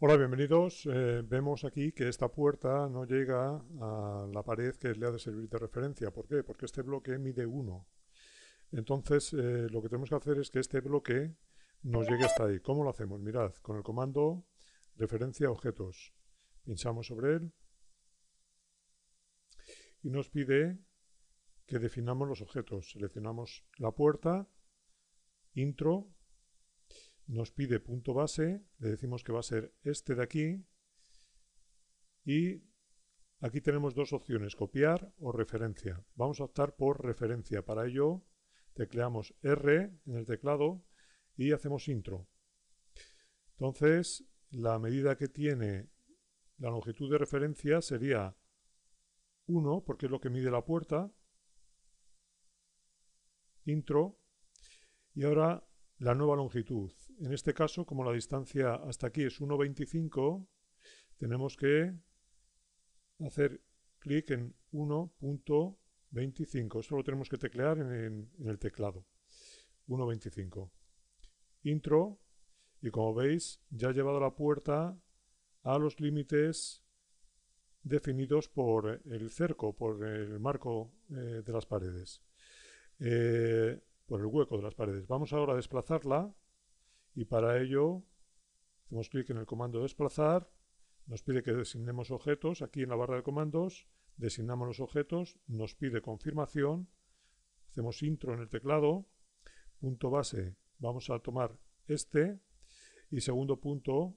Hola, bienvenidos. Eh, vemos aquí que esta puerta no llega a la pared que le ha de servir de referencia. ¿Por qué? Porque este bloque mide 1. Entonces, eh, lo que tenemos que hacer es que este bloque nos llegue hasta ahí. ¿Cómo lo hacemos? Mirad, con el comando referencia objetos. Pinchamos sobre él y nos pide que definamos los objetos. Seleccionamos la puerta, intro, nos pide punto base, le decimos que va a ser este de aquí y aquí tenemos dos opciones, copiar o referencia. Vamos a optar por referencia, para ello tecleamos R en el teclado y hacemos intro. Entonces la medida que tiene la longitud de referencia sería 1 porque es lo que mide la puerta, intro y ahora la nueva longitud en este caso, como la distancia hasta aquí es 1,25, tenemos que hacer clic en 1.25. Esto lo tenemos que teclear en, el teclado. 1.25. Intro. Y como veis, ya ha llevado la puerta a los límites definidos por el cerco, por el marco eh, de las paredes, eh, por el hueco de las paredes. Vamos ahora a desplazarla y para ello hacemos clic en el comando desplazar, nos pide que designemos objetos, aquí en la barra de comandos designamos los objetos, nos pide confirmación, hacemos intro en el teclado, punto base, vamos a tomar este y segundo punto,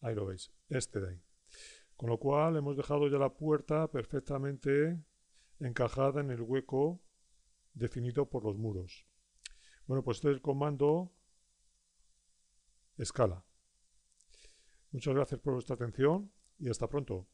ahí lo veis, este de ahí. Con lo cual hemos dejado ya la puerta perfectamente encajada en el hueco definido por los muros. Bueno, pues este es el comando escala. Muchas gracias por vuestra atención y hasta pronto.